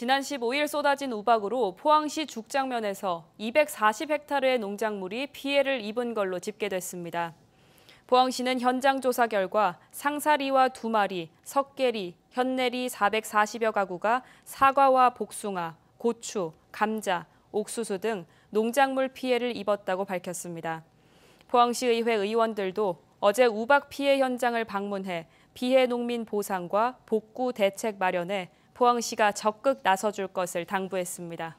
지난 15일 쏟아진 우박으로 포항시 죽장면에서 240헥타르의 농작물이 피해를 입은 걸로 집계됐습니다. 포항시는 현장 조사 결과 상사리와 두 마리, 석계리, 현내리 440여 가구가 사과와 복숭아, 고추, 감자, 옥수수 등 농작물 피해를 입었다고 밝혔습니다. 포항시의회 의원들도 어제 우박 피해 현장을 방문해 피해 농민 보상과 복구 대책 마련에 포항시가 적극 나서줄 것을 당부했습니다.